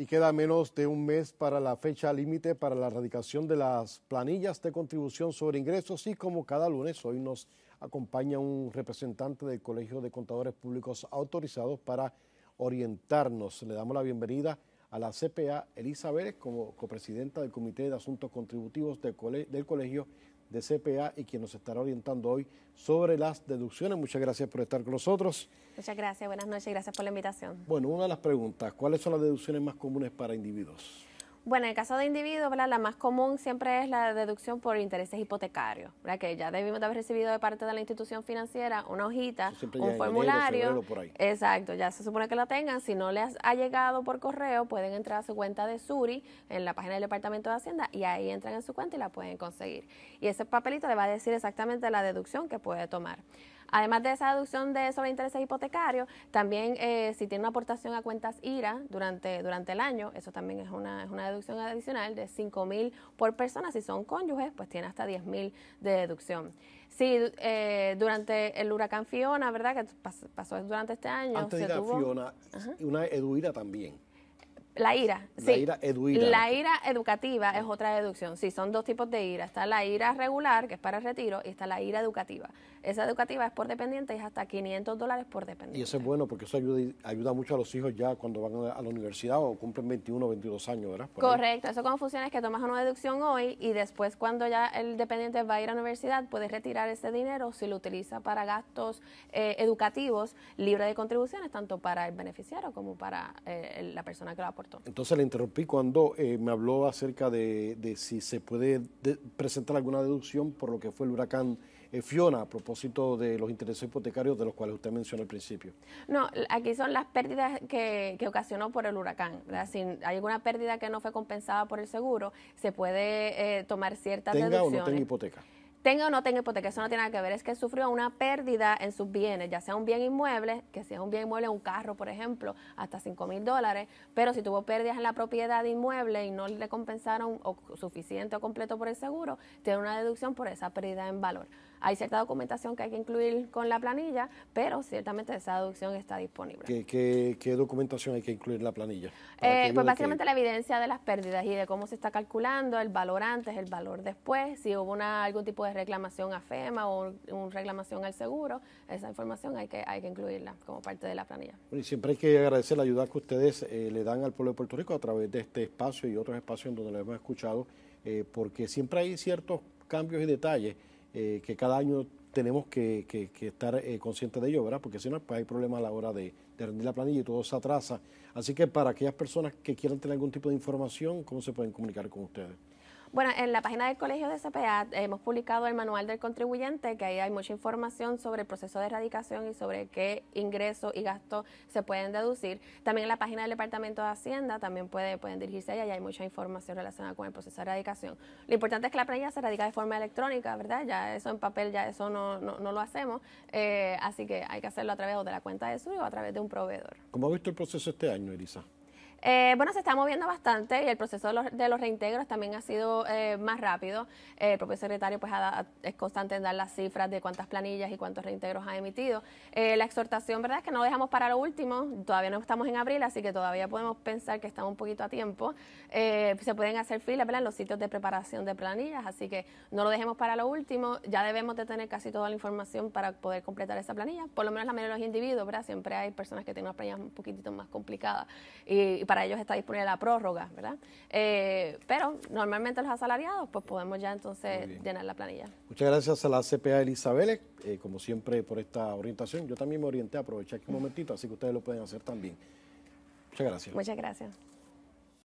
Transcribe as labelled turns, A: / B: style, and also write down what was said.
A: y queda menos de un mes para la fecha límite para la erradicación de las planillas de contribución sobre ingresos y como cada lunes hoy nos acompaña un representante del Colegio de Contadores Públicos autorizados para orientarnos. Le damos la bienvenida a la CPA Elisa Vélez como copresidenta del Comité de Asuntos Contributivos del, Colegio de CPA y quien nos estará orientando hoy sobre las deducciones. Muchas gracias por estar con nosotros.
B: Muchas gracias, buenas noches, gracias por la invitación.
A: Bueno, una de las preguntas, ¿cuáles son las deducciones más comunes para individuos?
B: Bueno, en el caso de individuos, la más común siempre es la deducción por intereses hipotecarios, ¿verdad? que ya debimos de haber recibido de parte de la institución financiera una hojita, un formulario. Exacto, ya se supone que la tengan. Si no les ha llegado por correo, pueden entrar a su cuenta de Suri en la página del Departamento de Hacienda y ahí entran en su cuenta y la pueden conseguir. Y ese papelito le va a decir exactamente la deducción que puede tomar. Además de esa deducción de sobre intereses hipotecarios, también eh, si tiene una aportación a cuentas IRA durante, durante el año, eso también es una, es una deducción adicional de 5 mil por persona. Si son cónyuges, pues tiene hasta 10 mil de deducción. Sí, eh, durante el huracán Fiona, ¿verdad? Que pasó, durante este año. Antes se tuvo... Fiona,
A: una eduida también.
B: La ira, La ira La ira educativa es otra deducción. Sí, son dos tipos de ira. Está la ira regular, que es para el retiro, y está la ira educativa. Esa educativa es por dependiente y es hasta 500 dólares por dependiente. Y
A: eso es bueno porque eso ayuda, mucho a los hijos ya cuando van a la universidad o cumplen 21 o 22 años, ¿verdad? Correcto.
B: Eso como funciona es que tomas una deducción hoy y después cuando ya el dependiente va a ir a la universidad puedes retirar ese dinero si lo utiliza para gastos eh, educativos libre de contribuciones, tanto para el beneficiario como para eh, la persona que lo aporta.
A: Entonces le interrumpí cuando eh, me habló acerca de, si se puede presentar alguna deducción por lo que fue el huracán eh, Fiona a propósito de los intereses hipotecarios de los cuales usted mencionó al principio.
B: No, aquí son las pérdidas que, ocasionó por el huracán. Si hay alguna pérdida que no fue compensada por el seguro, se puede eh, tomar ciertas deducciones. Tenga o no hipoteca tenga o no tenga hipoteca, eso no tiene nada que ver, es que sufrió una pérdida en sus bienes, ya sea un bien inmueble, que sea un bien inmueble, un carro, por ejemplo, hasta 5 mil dólares, pero si tuvo pérdidas en la propiedad inmueble y no le compensaron o suficiente o completo por el seguro, tiene una deducción por esa pérdida en valor. Hay cierta documentación que hay que incluir con la planilla, pero ciertamente esa deducción está disponible.
A: ¿Qué, documentación hay que incluir en la planilla? Eh, pues básicamente
B: la evidencia de las pérdidas y de cómo se está calculando, el valor antes, el valor después, si hubo algún tipo de reclamación a FEMA o una reclamación al seguro, esa información hay que, hay que incluirla como parte de la planilla.
A: y siempre hay que agradecer la ayuda que ustedes eh, le dan al pueblo de Puerto Rico a través de este espacio y otros espacios en donde lo hemos escuchado, eh, porque siempre hay ciertos cambios y detalles eh, que cada año tenemos que, estar eh, conscientes de ello, ¿verdad? Porque si no, pues, hay problemas a la hora de, de, rendir la planilla y todo se atrasa. Así que para aquellas personas que quieran tener algún tipo de información, ¿cómo se pueden comunicar con ustedes?
B: Bueno, en la página del Colegio de CPA hemos publicado el manual del contribuyente, que ahí hay mucha información sobre el proceso de erradicación y sobre qué ingresos y gastos se pueden deducir. También en la página del Departamento de Hacienda también puede, pueden dirigirse allá y hay mucha información relacionada con el proceso de erradicación. Lo importante es que la planilla se radica de forma electrónica, ¿verdad? Ya eso en papel, ya eso no, no, lo hacemos, eh, así que hay que hacerlo a través de la cuenta de suyo o a través de un proveedor.
A: ¿Cómo ha visto el proceso este año, Elisa?
B: Eh, bueno, se está moviendo bastante y el proceso de los, reintegros también ha sido eh, más rápido. Eh, el propio secretario pues, es constante en dar las cifras de cuántas planillas y cuántos reintegros ha emitido. la exhortación, ¿verdad?, es que no dejamos para lo último. Todavía no estamos en abril, así que todavía podemos pensar que estamos un poquito a tiempo. se pueden hacer filas, ¿verdad?, en los sitios de preparación de planillas, así que no lo dejemos para lo último. Ya debemos de tener casi toda la información para poder completar esa planilla, por lo menos la mayoría de los individuos, ¿verdad? Siempre hay personas que tienen unas planillas un poquitito más complicada y para ellos está disponible la prórroga, ¿verdad? Eh, pero normalmente los asalariados, pues podemos ya entonces llenar la planilla.
A: Muchas gracias a la CPA Elizabeth, eh, como siempre, por esta orientación. Yo también me orienté, aproveché aquí este un momentito, así que ustedes lo pueden hacer también. Muchas gracias. Muchas
B: gracias.